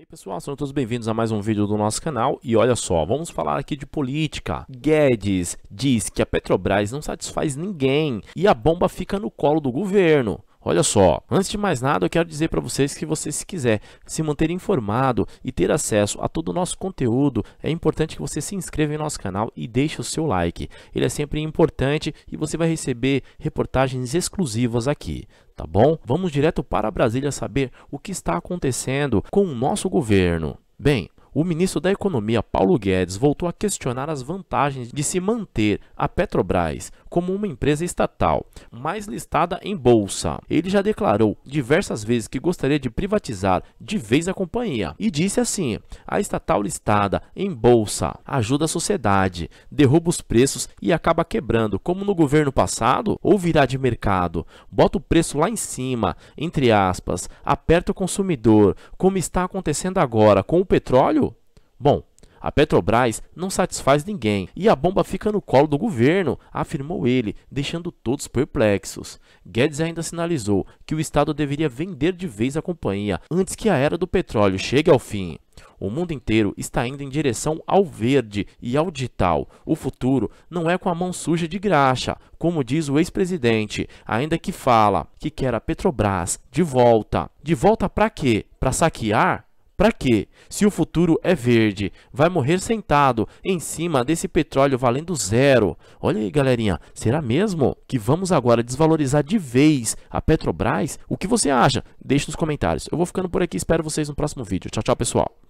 E aí pessoal, sejam todos bem-vindos a mais um vídeo do nosso canal e olha só, vamos falar aqui de política. Guedes diz que a Petrobras não satisfaz ninguém e a bomba fica no colo do governo. Olha só, antes de mais nada, eu quero dizer para vocês que você, se quiser se manter informado e ter acesso a todo o nosso conteúdo, é importante que você se inscreva em nosso canal e deixe o seu like. Ele é sempre importante e você vai receber reportagens exclusivas aqui, tá bom? Vamos direto para Brasília saber o que está acontecendo com o nosso governo. Bem, o ministro da Economia, Paulo Guedes, voltou a questionar as vantagens de se manter a Petrobras como uma empresa estatal, mais listada em bolsa. Ele já declarou diversas vezes que gostaria de privatizar de vez a companhia e disse assim: a estatal listada em bolsa ajuda a sociedade, derruba os preços e acaba quebrando, como no governo passado, ou virá de mercado, bota o preço lá em cima, entre aspas, aperta o consumidor, como está acontecendo agora com o petróleo Bom, a Petrobras não satisfaz ninguém e a bomba fica no colo do governo, afirmou ele, deixando todos perplexos. Guedes ainda sinalizou que o Estado deveria vender de vez a companhia antes que a era do petróleo chegue ao fim. O mundo inteiro está indo em direção ao verde e ao digital. O futuro não é com a mão suja de graxa, como diz o ex-presidente, ainda que fala que quer a Petrobras de volta. De volta para quê? Para saquear? Para quê? Se o futuro é verde, vai morrer sentado em cima desse petróleo valendo zero. Olha aí, galerinha, será mesmo que vamos agora desvalorizar de vez a Petrobras? O que você acha? Deixe nos comentários. Eu vou ficando por aqui, espero vocês no próximo vídeo. Tchau, tchau, pessoal.